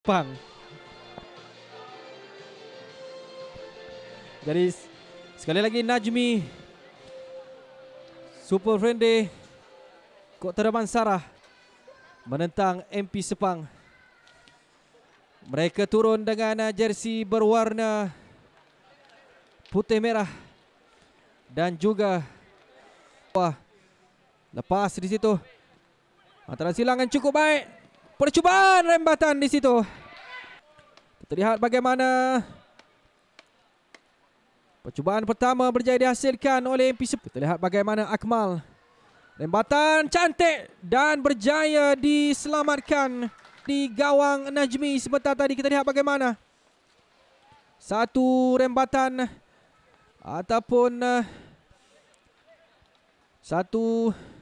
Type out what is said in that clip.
Pang. Jadi sekali lagi Najmi Super Friendly Kok Teraman Sarah menentang MP Sepang. Mereka turun dengan jersey berwarna putih merah dan juga wah lepas di situ antara silangan cukup baik percubaan rembatan di situ. Kita lihat bagaimana percubaan pertama berjaya dihasilkan oleh MP Sepuluh. lihat bagaimana Akmal rembatan cantik dan berjaya diselamatkan di gawang Najmi sebentar tadi. Kita lihat bagaimana satu rembatan ataupun eh, satu